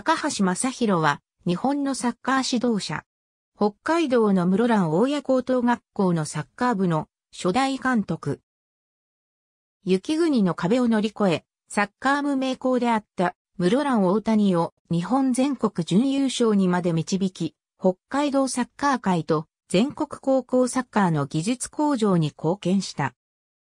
高橋正宏は、日本のサッカー指導者。北海道の室蘭大谷高等学校のサッカー部の初代監督。雪国の壁を乗り越え、サッカー無名校であった室蘭大谷を日本全国準優勝にまで導き、北海道サッカー界と全国高校サッカーの技術向上に貢献した。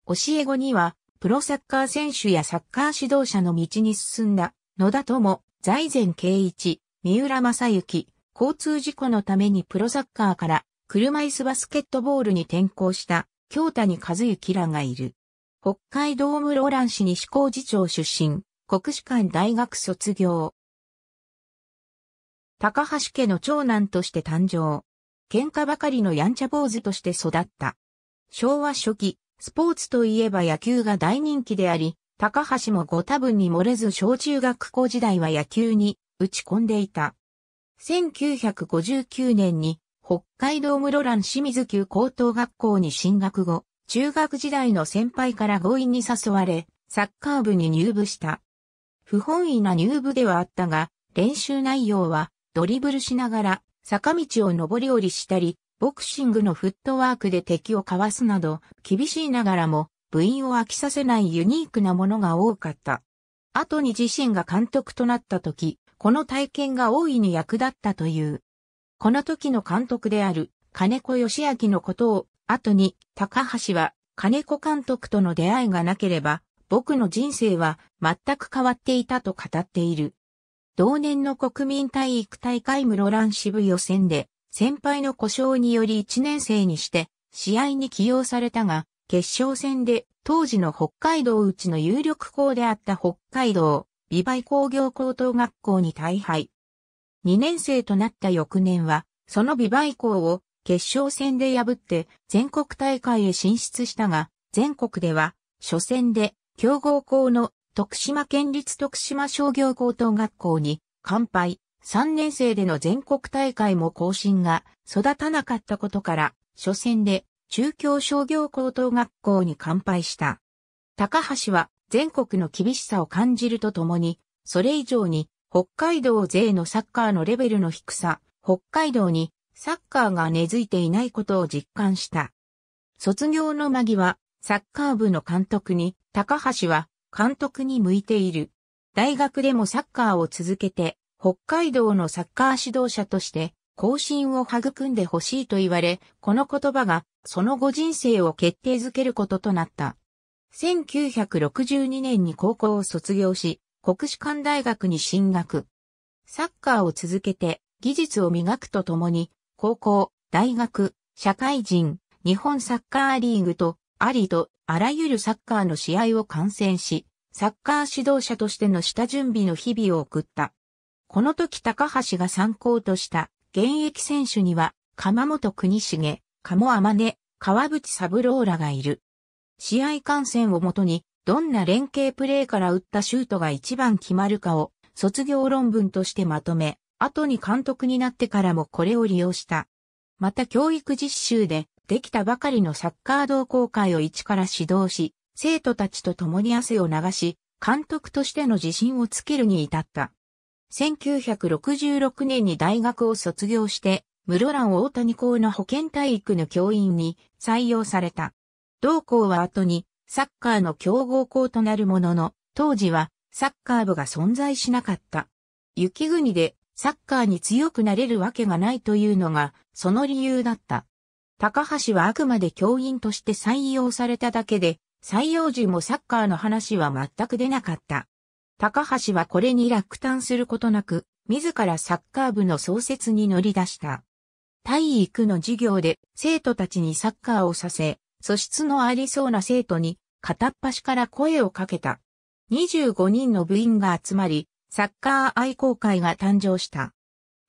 教え子には、プロサッカー選手やサッカー指導者の道に進んだ野田とも財前圭一、三浦正幸、交通事故のためにプロサッカーから車椅子バスケットボールに転向した京谷和幸らがいる。北海道室蘭市西工次長出身、国士舘大学卒業。高橋家の長男として誕生。喧嘩ばかりのやんちゃ坊主として育った。昭和初期、スポーツといえば野球が大人気であり、高橋もご多分に漏れず小中学校時代は野球に打ち込んでいた。1959年に北海道室蘭清水級高等学校に進学後、中学時代の先輩から強引に誘われ、サッカー部に入部した。不本意な入部ではあったが、練習内容はドリブルしながら坂道を上り下りしたり、ボクシングのフットワークで敵をかわすなど、厳しいながらも部員を飽きさせないユニークなものが多かった。後に自身が監督となった時、この体験が大いに役立ったという。この時の監督である金子義明のことを、後に高橋は金子監督との出会いがなければ、僕の人生は全く変わっていたと語っている。同年の国民体育大会室蘭支部予選で、先輩の故障により1年生にして、試合に起用されたが、決勝戦で当時の北海道内の有力校であった北海道美梅工業高等学校に大敗。2年生となった翌年は、その美梅校を決勝戦で破って全国大会へ進出したが、全国では初戦で強豪校の徳島県立徳島商業高等学校に完敗。3年生での全国大会も更新が育たなかったことから、初戦で中京商業高等学校に乾杯した。高橋は全国の厳しさを感じるとともに、それ以上に北海道勢のサッカーのレベルの低さ、北海道にサッカーが根付いていないことを実感した。卒業の間際、サッカー部の監督に、高橋は監督に向いている。大学でもサッカーを続けて、北海道のサッカー指導者として、更新を育んでほしいと言われ、この言葉がその後人生を決定づけることとなった。1962年に高校を卒業し、国士舘大学に進学。サッカーを続けて技術を磨くとともに、高校、大学、社会人、日本サッカーリーグと、ありとあらゆるサッカーの試合を観戦し、サッカー指導者としての下準備の日々を送った。この時高橋が参考とした現役選手には、鎌本国重、鴨天音、川淵三郎らがいる。試合観戦をもとに、どんな連携プレーから打ったシュートが一番決まるかを卒業論文としてまとめ、後に監督になってからもこれを利用した。また教育実習でできたばかりのサッカー同好会を一から指導し、生徒たちと共に汗を流し、監督としての自信をつけるに至った。1966年に大学を卒業して、室蘭大谷校の保健体育の教員に採用された。同校は後にサッカーの強豪校となるものの、当時はサッカー部が存在しなかった。雪国でサッカーに強くなれるわけがないというのが、その理由だった。高橋はあくまで教員として採用されただけで、採用時もサッカーの話は全く出なかった。高橋はこれに落胆することなく、自らサッカー部の創設に乗り出した。体育の授業で生徒たちにサッカーをさせ、素質のありそうな生徒に片っ端から声をかけた。25人の部員が集まり、サッカー愛好会が誕生した。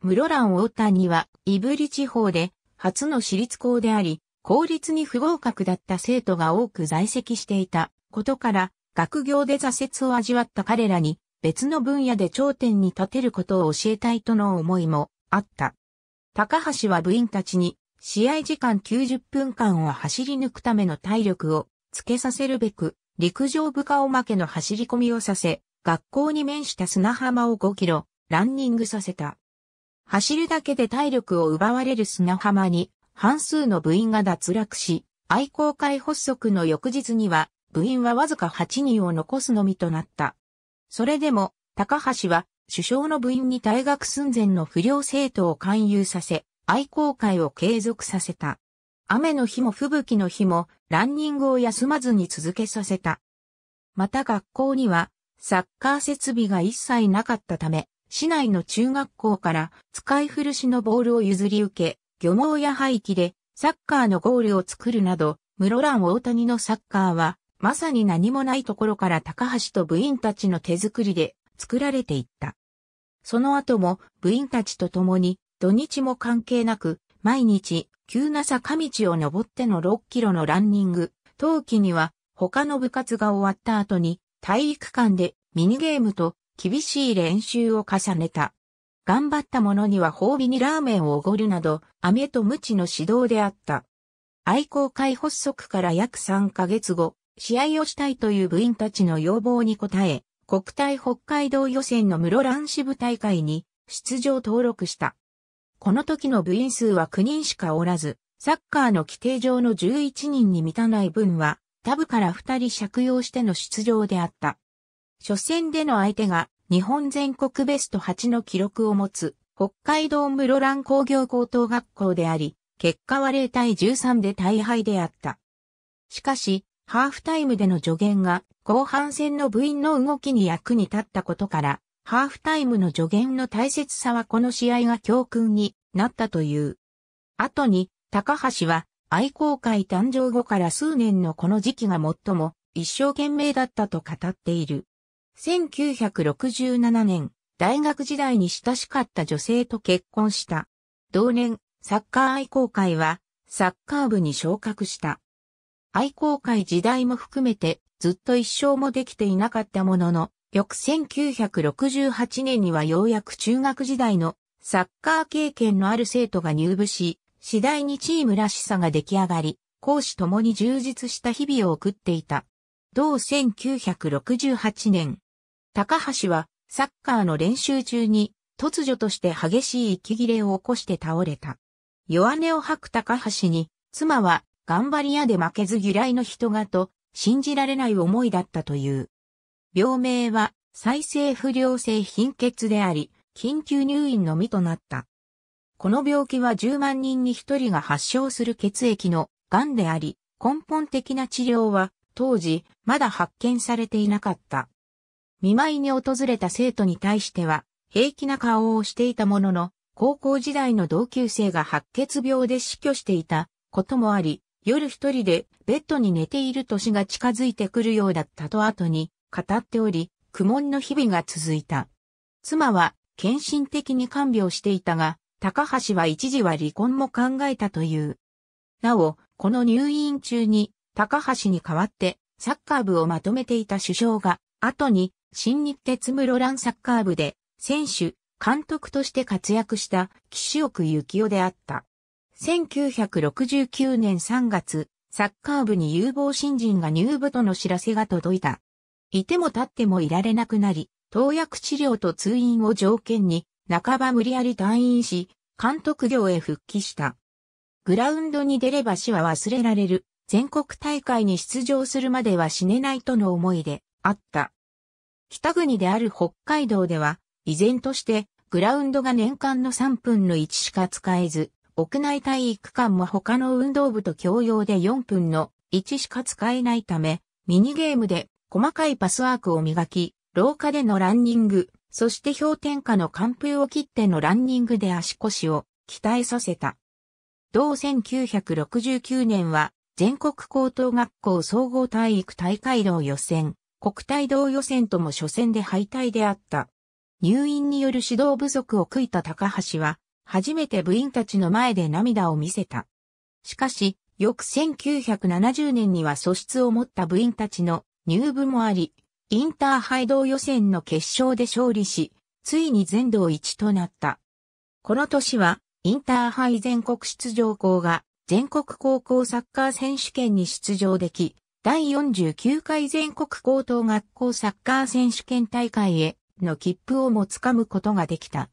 室蘭大谷は、胆振地方で、初の私立校であり、公立に不合格だった生徒が多く在籍していたことから、学業で挫折を味わった彼らに、別の分野で頂点に立てることを教えたいとの思いもあった。高橋は部員たちに、試合時間90分間を走り抜くための体力をつけさせるべく、陸上部下おまけの走り込みをさせ、学校に面した砂浜を5キロ、ランニングさせた。走るだけで体力を奪われる砂浜に、半数の部員が脱落し、愛好会発足の翌日には、部員はわずか8人を残すのみとなった。それでも、高橋は首相の部員に退学寸前の不良生徒を勧誘させ、愛好会を継続させた。雨の日も吹雪の日もランニングを休まずに続けさせた。また学校にはサッカー設備が一切なかったため、市内の中学校から使い古しのボールを譲り受け、漁網や廃棄でサッカーのゴールを作るなど、室蘭大谷のサッカーは、まさに何もないところから高橋と部員たちの手作りで作られていった。その後も部員たちと共に土日も関係なく毎日急な坂道を登っての6キロのランニング、冬季には他の部活が終わった後に体育館でミニゲームと厳しい練習を重ねた。頑張った者には褒美にラーメンをおごるなど、飴と無知の指導であった。愛好会発足から約3ヶ月後、試合をしたいという部員たちの要望に応え、国体北海道予選の室蘭支部大会に出場登録した。この時の部員数は9人しかおらず、サッカーの規定上の11人に満たない分は、タブから2人借用しての出場であった。初戦での相手が日本全国ベスト8の記録を持つ北海道室蘭工業高等学校であり、結果は0対13で大敗であった。しかし、ハーフタイムでの助言が後半戦の部員の動きに役に立ったことから、ハーフタイムの助言の大切さはこの試合が教訓になったという。後に、高橋は愛好会誕生後から数年のこの時期が最も一生懸命だったと語っている。1967年、大学時代に親しかった女性と結婚した。同年、サッカー愛好会はサッカー部に昇格した。愛好会時代も含めてずっと一生もできていなかったものの、翌1968年にはようやく中学時代のサッカー経験のある生徒が入部し、次第にチームらしさが出来上がり、講師ともに充実した日々を送っていた。同1968年、高橋はサッカーの練習中に突如として激しい息切れを起こして倒れた。弱音を吐く高橋に、妻は頑張り屋で負けず嫌いの人がと、信じられない思いだったという。病名は、再生不良性貧血であり、緊急入院のみとなった。この病気は10万人に1人が発症する血液の癌であり、根本的な治療は当時まだ発見されていなかった。見舞いに訪れた生徒に対しては平気な顔をしていたものの、高校時代の同級生が白血病で死去していたこともあり、夜一人でベッドに寝ている年が近づいてくるようだったと後に語っており、苦悶の日々が続いた。妻は献身的に看病していたが、高橋は一時は離婚も考えたという。なお、この入院中に高橋に代わってサッカー部をまとめていた首相が、後に新日鉄室蘭サッカー部で選手、監督として活躍した岸奥幸雄であった。1969年3月、サッカー部に有望新人が入部との知らせが届いた。いても立ってもいられなくなり、投薬治療と通院を条件に、半ば無理やり退院し、監督業へ復帰した。グラウンドに出れば死は忘れられる。全国大会に出場するまでは死ねないとの思いであった。北国である北海道では、依然としてグラウンドが年間の3分の1しか使えず、屋内体育館も他の運動部と共用で4分の1しか使えないため、ミニゲームで細かいパスワークを磨き、廊下でのランニング、そして氷点下の寒風を切ってのランニングで足腰を鍛えさせた。同1969年は全国高等学校総合体育大会道予選、国体道予選とも初戦で敗退であった。入院による指導不足を悔いた高橋は、初めて部員たちの前で涙を見せた。しかし、翌1970年には素質を持った部員たちの入部もあり、インターハイ同予選の決勝で勝利し、ついに全道一となった。この年は、インターハイ全国出場校が全国高校サッカー選手権に出場でき、第49回全国高等学校サッカー選手権大会への切符をもつかむことができた。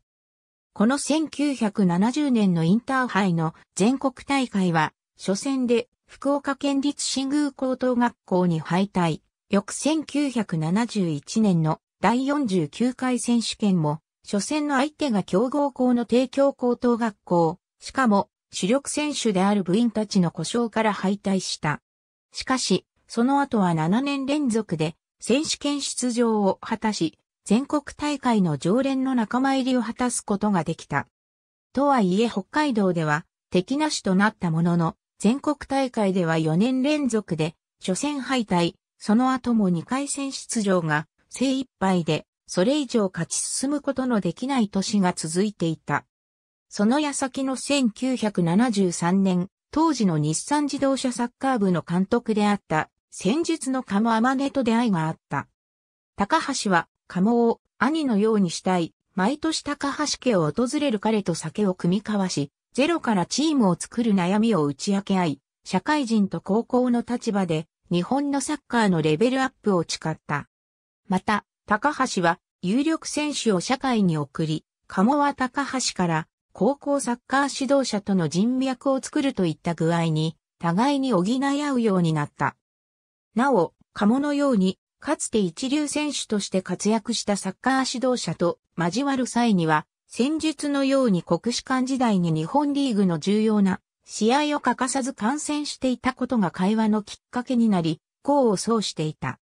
この1970年のインターハイの全国大会は、初戦で福岡県立新宮高等学校に敗退。翌1971年の第49回選手権も、初戦の相手が強豪校の帝京高等学校、しかも主力選手である部員たちの故障から敗退した。しかし、その後は7年連続で選手権出場を果たし、全国大会の常連の仲間入りを果たすことができた。とはいえ北海道では敵なしとなったものの、全国大会では4年連続で初戦敗退、その後も2回戦出場が精一杯で、それ以上勝ち進むことのできない年が続いていた。その矢先の1973年、当時の日産自動車サッカー部の監督であった、戦術のカアマネと出会いがあった。高橋は鴨を兄のようにしたい。毎年高橋家を訪れる彼と酒を組み交わし、ゼロからチームを作る悩みを打ち明け合い、社会人と高校の立場で日本のサッカーのレベルアップを誓った。また、高橋は有力選手を社会に送り、鴨は高橋から高校サッカー指導者との人脈を作るといった具合に、互いに補い合うようになった。なお、鴨のようにかつて一流選手として活躍したサッカー指導者と交わる際には、戦術のように国士官時代に日本リーグの重要な試合を欠かさず観戦していたことが会話のきっかけになり、功を奏していた。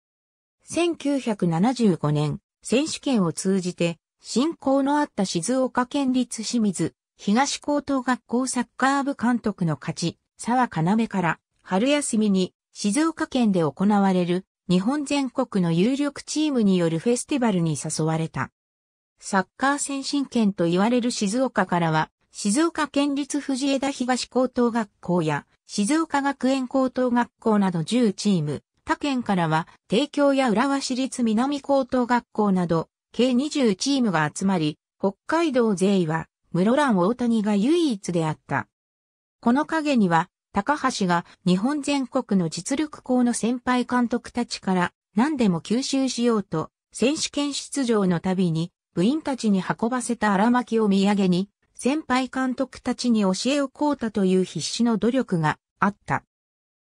1975年、選手権を通じて、親交のあった静岡県立清水東高等学校サッカー部監督の勝ち、沢要から、春休みに静岡県で行われる日本全国の有力チームによるフェスティバルに誘われた。サッカー先進圏と言われる静岡からは、静岡県立藤枝東高等学校や、静岡学園高等学校など10チーム、他県からは、帝京や浦和市立南高等学校など、計20チームが集まり、北海道勢は、室蘭大谷が唯一であった。この影には、高橋が日本全国の実力校の先輩監督たちから何でも吸収しようと、選手権出場の度に部員たちに運ばせた荒巻を土産に、先輩監督たちに教えをこうたという必死の努力があった。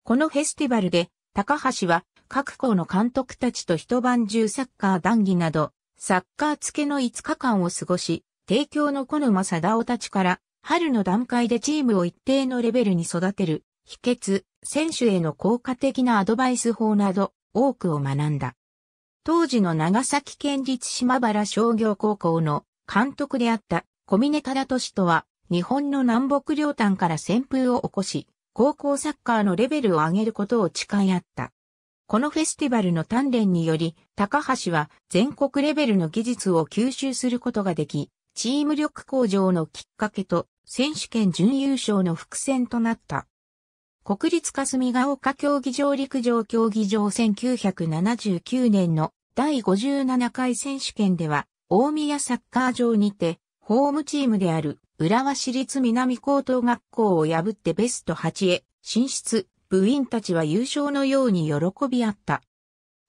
このフェスティバルで、高橋は各校の監督たちと一晩中サッカー談義など、サッカー付けの5日間を過ごし、帝京の小沼貞夫たちから春の段階でチームを一定のレベルに育てる、秘訣、選手への効果的なアドバイス法など、多くを学んだ。当時の長崎県立島原商業高校の監督であった小峰忠敏とは、日本の南北両端から旋風を起こし、高校サッカーのレベルを上げることを誓い合った。このフェスティバルの鍛錬により、高橋は全国レベルの技術を吸収することができ、チーム力向上のきっかけと選手権準優勝の伏線となった。国立霞ヶ丘競技場陸上競技場1979年の第57回選手権では、大宮サッカー場にて、ホームチームである浦和市立南高等学校を破ってベスト8へ進出、部員たちは優勝のように喜び合った。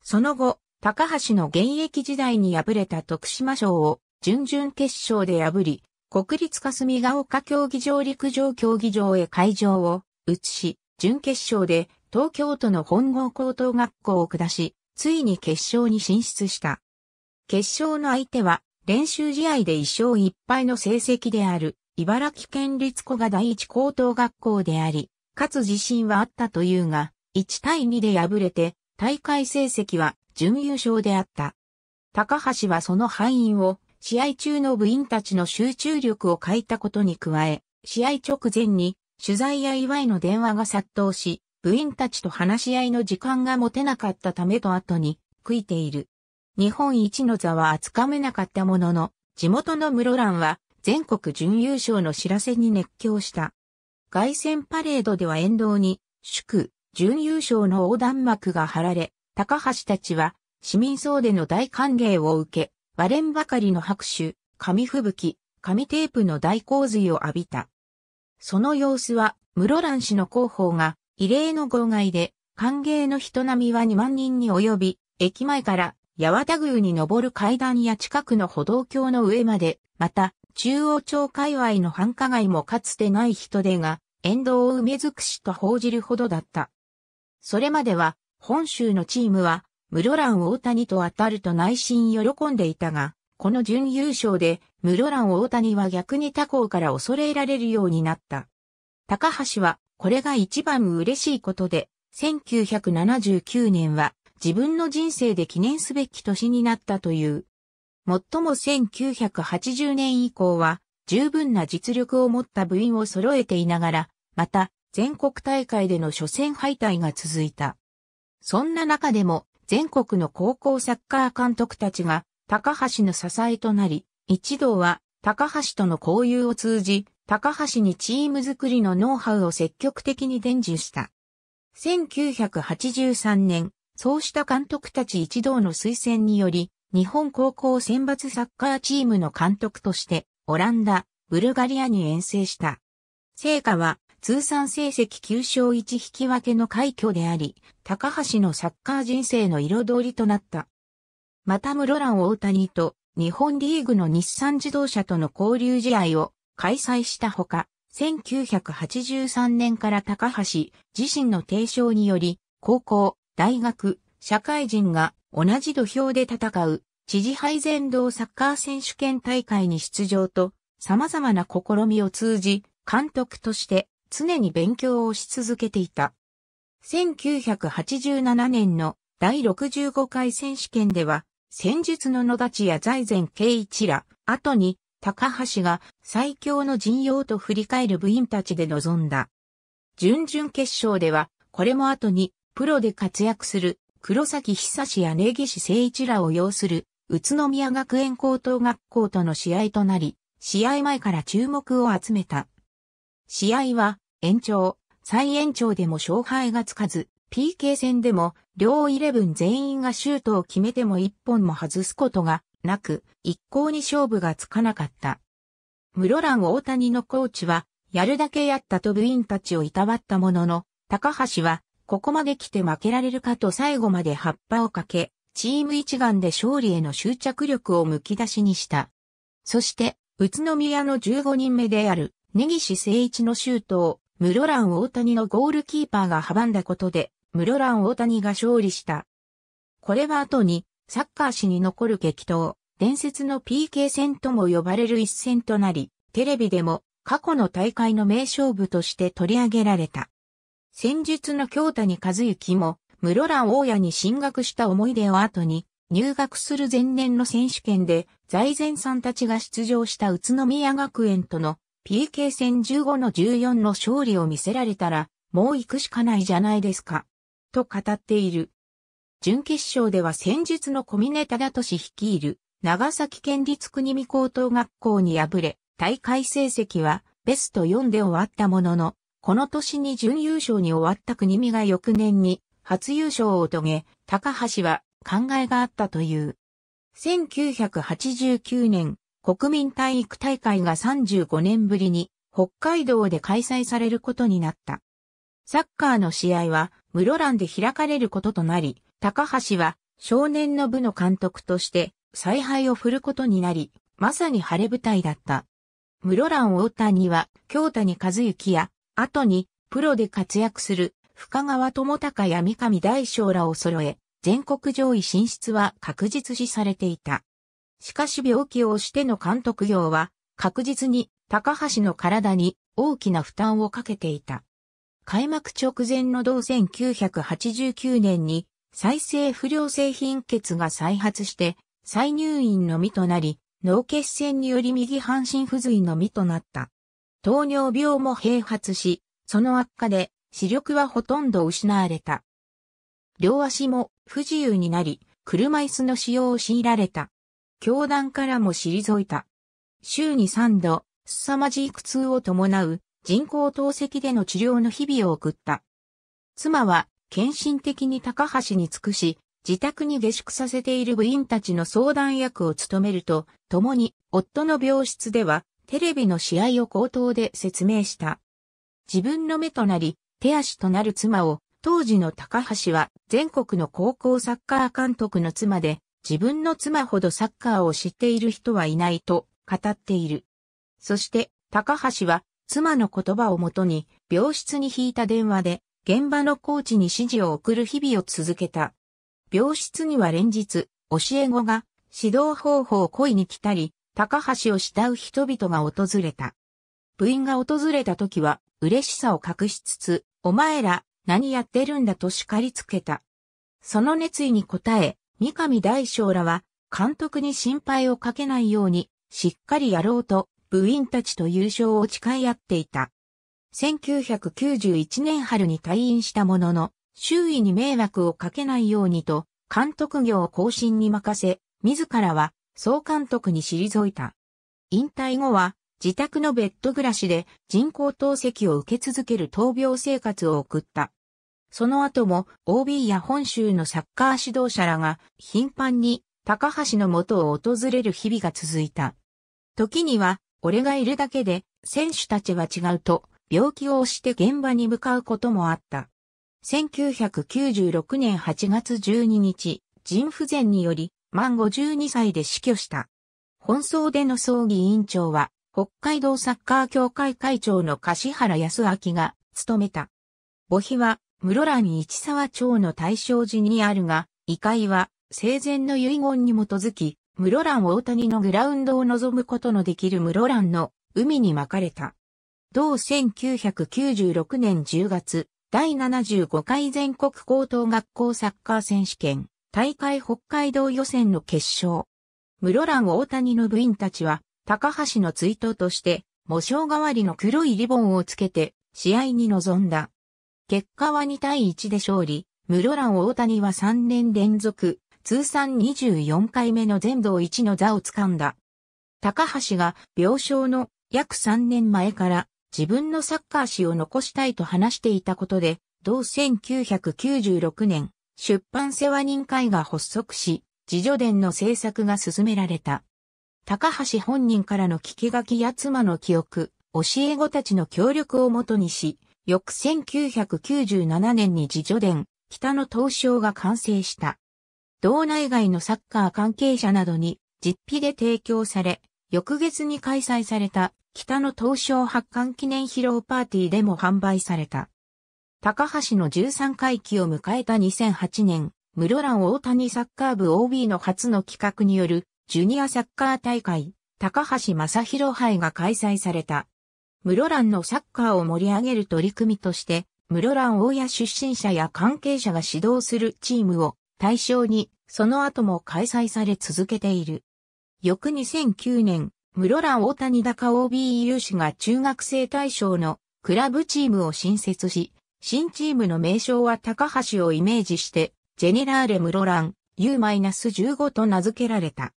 その後、高橋の現役時代に敗れた徳島賞を準々決勝で破り、国立霞ヶ丘競技場陸上競技場へ会場を移し、準決勝で東京都の本郷高等学校を下し、ついに決勝に進出した。決勝の相手は、練習試合で1勝1敗の成績である、茨城県立古賀第一高等学校であり、勝つ自信はあったというが、1対2で敗れて、大会成績は準優勝であった。高橋はその敗因を試合中の部員たちの集中力を欠いたことに加え、試合直前に取材や祝いの電話が殺到し、部員たちと話し合いの時間が持てなかったためと後に悔いている。日本一の座は厚かめなかったものの、地元の室蘭は全国準優勝の知らせに熱狂した。凱旋パレードでは沿道に、祝、準優勝の横断幕が張られ、高橋たちは市民総出の大歓迎を受け、割れんばかりの拍手、紙吹雪、紙テープの大洪水を浴びた。その様子は、室蘭市の広報が、異例の号外で、歓迎の人並みは2万人に及び、駅前から八幡宮に登る階段や近くの歩道橋の上まで、また、中央町界隈の繁華街もかつてない人出が、沿道を埋め尽くしと報じるほどだった。それまでは、本州のチームは、室蘭大谷と当たると内心喜んでいたが、この準優勝で、室蘭大谷は逆に他校から恐れられるようになった。高橋は、これが一番嬉しいことで、1979年は自分の人生で記念すべき年になったという。もっとも1980年以降は、十分な実力を持った部員を揃えていながら、また、全国大会での初戦敗退が続いた。そんな中でも、全国の高校サッカー監督たちが高橋の支えとなり、一同は高橋との交友を通じ、高橋にチーム作りのノウハウを積極的に伝授した。1983年、そうした監督たち一同の推薦により、日本高校選抜サッカーチームの監督として、オランダ、ブルガリアに遠征した。成果は、通算成績9勝1引き分けの快挙であり、高橋のサッカー人生の彩りとなった。また室蘭大谷と日本リーグの日産自動車との交流試合を開催したほか、1983年から高橋自身の提唱により、高校、大学、社会人が同じ土俵で戦う、知事配膳道サッカー選手権大会に出場と、様々な試みを通じ、監督として常に勉強をし続けていた。1987年の第65回選手権では、戦術の野立や財前圭一ら、後に高橋が最強の陣容と振り返る部員たちで臨んだ。準々決勝では、これも後にプロで活躍する黒崎久志や根岸誠一らを擁する宇都宮学園高等学校との試合となり、試合前から注目を集めた。試合は延長、再延長でも勝敗がつかず、PK 戦でも両イレブン全員がシュートを決めても一本も外すことがなく、一向に勝負がつかなかった。室蘭大谷のコーチは、やるだけやったと部員たちをいたわったものの、高橋は、ここまで来て負けられるかと最後まで葉っぱをかけ、チーム一丸で勝利への執着力をむき出しにした。そして、宇都宮の15人目である、根岸誠一のシュートを室蘭大谷のゴールキーパーが阻んだことで、室蘭大谷が勝利した。これは後に、サッカー史に残る激闘、伝説の PK 戦とも呼ばれる一戦となり、テレビでも過去の大会の名勝負として取り上げられた。戦術の京谷和幸も、室蘭大谷に進学した思い出を後に、入学する前年の選手権で、財前さんたちが出場した宇都宮学園との PK 戦15の14の勝利を見せられたら、もう行くしかないじゃないですか。と語っている。準決勝では先日の小峰忠俊率いる長崎県立国見高等学校に敗れ、大会成績はベスト4で終わったものの、この年に準優勝に終わった国見が翌年に初優勝を遂げ、高橋は考えがあったという。1989年、国民体育大会が35年ぶりに北海道で開催されることになった。サッカーの試合は室蘭で開かれることとなり、高橋は少年の部の監督として采配を振ることになり、まさに晴れ舞台だった。室蘭大谷は京谷和幸や後にプロで活躍する深川智隆や三上大将らを揃え、全国上位進出は確実視されていた。しかし病気をしての監督業は、確実に高橋の体に大きな負担をかけていた。開幕直前の同1989年に再生不良性貧血が再発して再入院のみとなり、脳血栓により右半身不随のみとなった。糖尿病も併発し、その悪化で視力はほとんど失われた。両足も不自由になり、車椅子の使用を強いられた。教団からも退いた。週に3度、凄まじい苦痛を伴う人工透析での治療の日々を送った。妻は献身的に高橋に尽くし、自宅に下宿させている部員たちの相談役を務めると、共に夫の病室ではテレビの試合を口頭で説明した。自分の目となり、手足となる妻を、当時の高橋は全国の高校サッカー監督の妻で、自分の妻ほどサッカーを知っている人はいないと語っている。そして、高橋は妻の言葉をもとに病室に引いた電話で現場のコーチに指示を送る日々を続けた。病室には連日、教え子が指導方法を恋に来たり、高橋を慕う人々が訪れた。部員が訪れた時は嬉しさを隠しつつ、お前ら何やってるんだと叱りつけた。その熱意に応え、三上大将らは、監督に心配をかけないように、しっかりやろうと、部員たちと優勝を誓い合っていた。1991年春に退院したものの、周囲に迷惑をかけないようにと、監督業を新に任せ、自らは総監督に退いた。引退後は自宅のベッド暮らしで人工透析を受け続ける闘病生活を送った。その後も OB や本州のサッカー指導者らが頻繁に高橋の元を訪れる日々が続いた。時には、俺がいるだけで選手たちは違うと病気を押して現場に向かうこともあった。1996年8月12日、腎不全により満52歳で死去した。本葬での葬儀委員長は、北海道サッカー協会会長の柏原康明が務めた。墓碑は室蘭市沢町の大正寺にあるが、異界は生前の遺言に基づき、室蘭大谷のグラウンドを望むことのできる室蘭の海に巻かれた。同1996年10月、第75回全国高等学校サッカー選手権、大会北海道予選の決勝。室蘭大谷の部員たちは、高橋の追悼として、模章代わりの黒いリボンをつけて、試合に臨んだ。結果は2対1で勝利、室蘭大谷は3年連続、通算24回目の全道一の座を掴んだ。高橋が病床の約3年前から自分のサッカー史を残したいと話していたことで、同1996年、出版世話人会が発足し、自助伝の制作が進められた。高橋本人からの聞き書きや妻の記憶、教え子たちの協力をもとにし、翌1997年に自助伝、北の東証が完成した。道内外のサッカー関係者などに実費で提供され、翌月に開催された北の東証発刊記念披露パーティーでも販売された。高橋の13回忌を迎えた2008年、室蘭大谷サッカー部 OB の初の企画によるジュニアサッカー大会、高橋正宏杯が開催された。室蘭のサッカーを盛り上げる取り組みとして、室蘭大谷出身者や関係者が指導するチームを対象に、その後も開催され続けている。翌2009年、室蘭大谷高 OB 有志が中学生対象のクラブチームを新設し、新チームの名称は高橋をイメージして、ジェネラーレ室蘭 U-15 と名付けられた。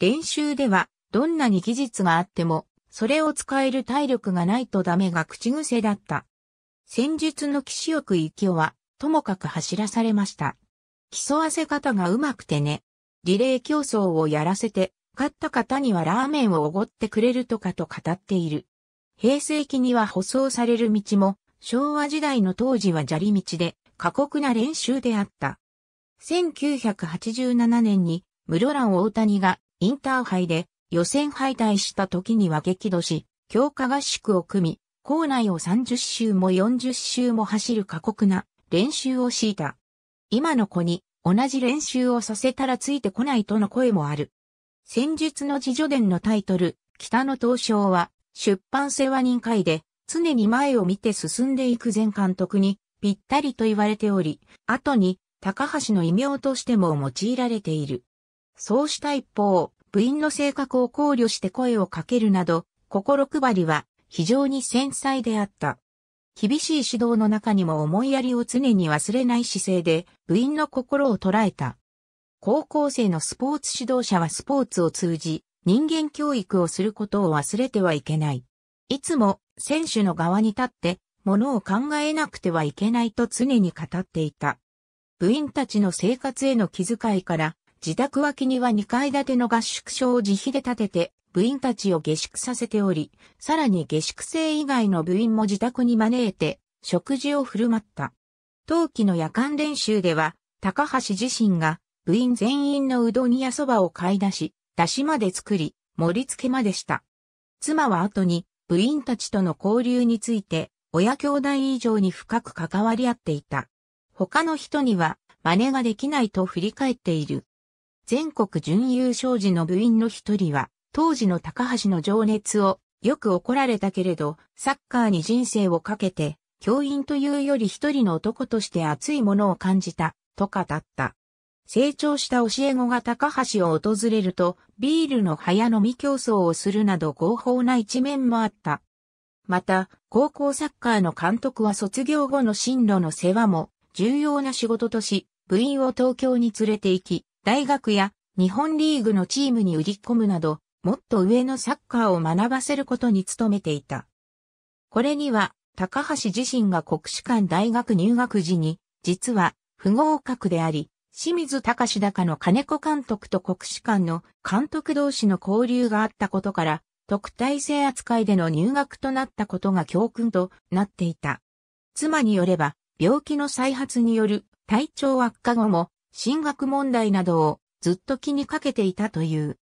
練習では、どんなに技術があっても、それを使える体力がないとダメが口癖だった。戦術の騎よく行きは、ともかく走らされました。競わせ方がうまくてね。リレー競争をやらせて、勝った方にはラーメンをおごってくれるとかと語っている。平成期には舗装される道も、昭和時代の当時は砂利道で、過酷な練習であった。1987年に、室蘭大谷がインターハイで予選敗退した時には激怒し、強化合宿を組み、校内を30周も40周も走る過酷な練習を敷いた。今の子に同じ練習をさせたらついてこないとの声もある。戦術の自助伝のタイトル、北の東証は、出版世話人会で、常に前を見て進んでいく前監督に、ぴったりと言われており、後に、高橋の異名としても用いられている。そうした一方、部員の性格を考慮して声をかけるなど、心配りは非常に繊細であった。厳しい指導の中にも思いやりを常に忘れない姿勢で部員の心を捉えた。高校生のスポーツ指導者はスポーツを通じ人間教育をすることを忘れてはいけない。いつも選手の側に立ってものを考えなくてはいけないと常に語っていた。部員たちの生活への気遣いから自宅脇には2階建ての合宿所を自費で建てて、部員たちを下宿させており、さらに下宿生以外の部員も自宅に招いて、食事を振る舞った。冬季の夜間練習では、高橋自身が部員全員のうどんやそばを買い出し、出汁まで作り、盛り付けまでした。妻は後に部員たちとの交流について、親兄弟以上に深く関わり合っていた。他の人には真似ができないと振り返っている。全国準優勝時の部員の一人は、当時の高橋の情熱をよく怒られたけれど、サッカーに人生をかけて、教員というより一人の男として熱いものを感じた、と語った。成長した教え子が高橋を訪れると、ビールの早飲み競争をするなど合法な一面もあった。また、高校サッカーの監督は卒業後の進路の世話も重要な仕事とし、部員を東京に連れて行き、大学や日本リーグのチームに売り込むなど、もっと上のサッカーを学ばせることに努めていた。これには、高橋自身が国士舘大学入学時に、実は不合格であり、清水隆高の金子監督と国士舘の監督同士の交流があったことから、特待生扱いでの入学となったことが教訓となっていた。妻によれば、病気の再発による体調悪化後も進学問題などをずっと気にかけていたという。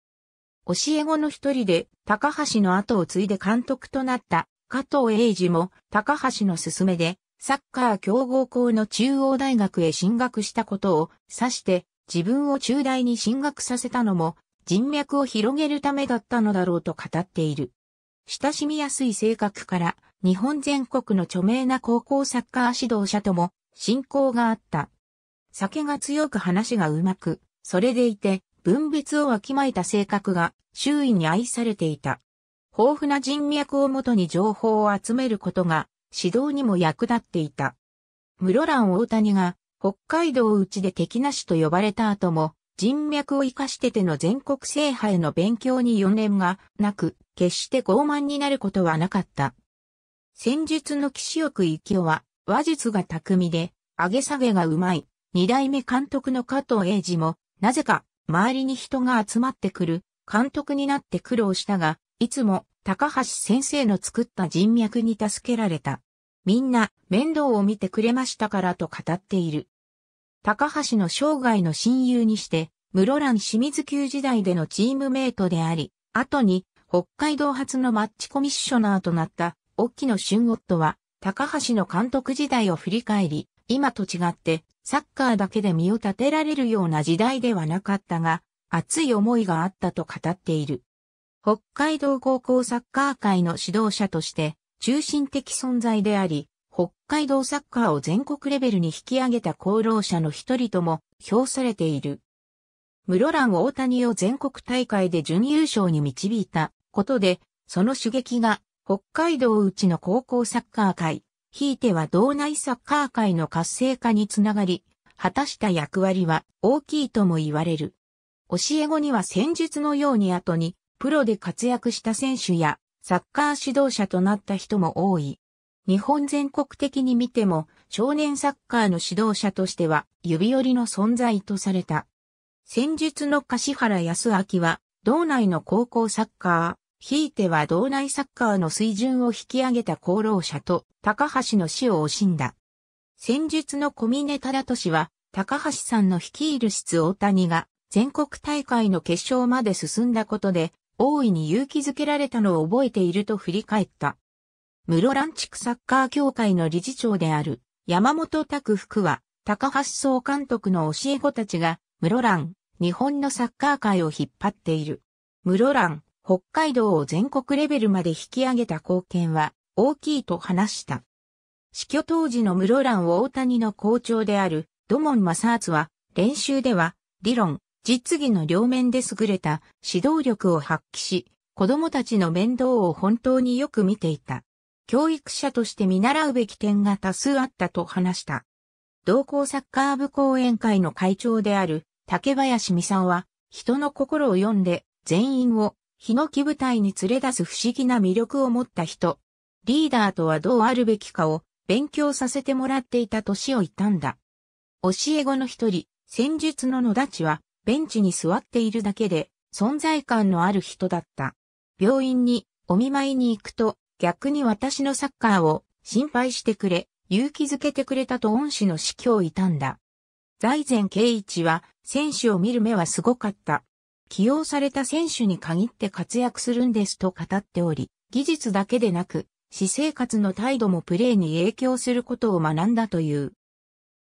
教え子の一人で高橋の後を継いで監督となった加藤英二も高橋の勧めでサッカー強豪校の中央大学へ進学したことを指して自分を中大に進学させたのも人脈を広げるためだったのだろうと語っている。親しみやすい性格から日本全国の著名な高校サッカー指導者とも親交があった酒が強く話がうまく、それでいて、分別をわきまえた性格が周囲に愛されていた。豊富な人脈をもとに情報を集めることが指導にも役立っていた。室蘭大谷が北海道内で敵なしと呼ばれた後も人脈を生かしてての全国制覇への勉強に余念がなく、決して傲慢になることはなかった。戦術の騎士翼行雄は話術が巧みで、上げ下げがうまい。二代目監督の加藤英二も、なぜか周りに人が集まってくる、監督になって苦労したが、いつも高橋先生の作った人脈に助けられた。みんな面倒を見てくれましたからと語っている。高橋の生涯の親友にして、室蘭清水級時代でのチームメイトであり、後に北海道初のマッチコミッショナーとなった、沖野俊夫は、高橋の監督時代を振り返り、今と違ってサッカーだけで身を立てられるような時代ではなかったが、熱い思いがあったと語っている。北海道高校サッカー界の指導者として中心的存在であり、北海道サッカーを全国レベルに引き上げた功労者の一人とも評されている。室蘭大谷を全国大会で準優勝に導いたことで、その刺激が北海道うちの高校サッカー界、ひいては道内サッカー界の活性化につながり、果たした役割は大きいとも言われる。教え子には戦術のように後に、プロで活躍した選手や、サッカー指導者となった人も多い。日本全国的に見ても、少年サッカーの指導者としては、指折りの存在とされた。戦術の柏原康明は、道内の高校サッカー、ひいては道内サッカーの水準を引き上げた功労者と高橋の死を惜しんだ。戦術の小峰忠俊は、高橋さんの率いる室大谷が、全国大会の決勝まで進んだことで、大いに勇気づけられたのを覚えていると振り返った。室蘭地区サッカー協会の理事長である山本拓福は、高橋総監督の教え子たちが、室蘭、日本のサッカー界を引っ張っている。室蘭、北海道を全国レベルまで引き上げた貢献は、大きいと話した。死去当時の室蘭を大谷の校長である土門正厚は練習では理論、実技の両面で優れた指導力を発揮し、子供たちの面倒を本当によく見ていた。教育者として見習うべき点が多数あったと話した。同校サッカー部講演会の会長である竹林美さんは、人の心を読んで全員をヒノキ舞台に連れ出す不思議な魅力を持った人リーダーとはどうあるべきかを勉強させてもらっていた年をいたんだ。教え子の一人、戦術の野立は、ベンチに座っているだけで、存在感のある人だった。病院に、お見舞いに行くと、逆に私のサッカーを心配してくれ、勇気づけてくれたと恩師の死去をいたんだ。財前圭一は、選手を見る目はすごかった。起用された選手に限って活躍するんですと語っており、技術だけでなく、私生活の態度もプレーに影響することを学んだという。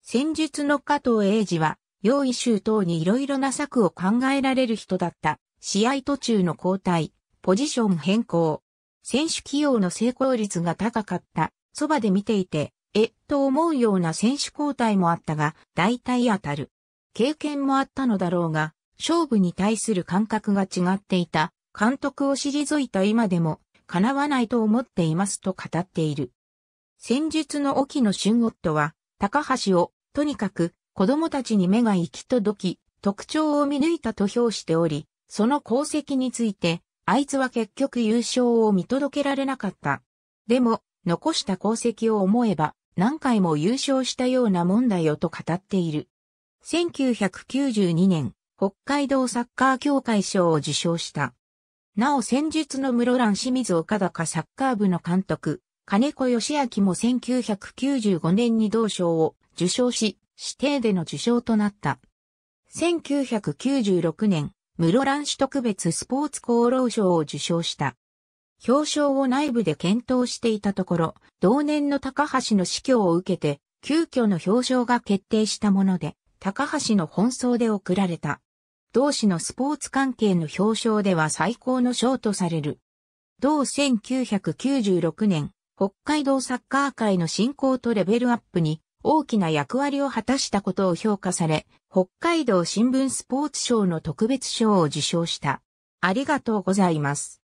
戦術の加藤英二は、用意周到に色々な策を考えられる人だった。試合途中の交代、ポジション変更、選手起用の成功率が高かった。そばで見ていて、えっと思うような選手交代もあったが、大体当たる。経験もあったのだろうが、勝負に対する感覚が違っていた。監督を退いた今でも、叶わないと思っていますと語っている。戦術の沖野俊夫は、高橋を、とにかく、子供たちに目が行き届き、特徴を見抜いたと評しており、その功績について、あいつは結局優勝を見届けられなかった。でも、残した功績を思えば、何回も優勝したようなもんだよと語っている。1992年、北海道サッカー協会賞を受賞した。なお戦術の室蘭清水岡高サッカー部の監督、金子義明も1995年に同賞を受賞し、指定での受賞となった。1996年、室蘭市特別スポーツ功労賞を受賞した。表彰を内部で検討していたところ、同年の高橋の死去を受けて、急遽の表彰が決定したもので、高橋の奔走で送られた。同市のスポーツ関係の表彰では最高の賞とされる。同1996年、北海道サッカー界の振興とレベルアップに大きな役割を果たしたことを評価され、北海道新聞スポーツ賞の特別賞を受賞した。ありがとうございます。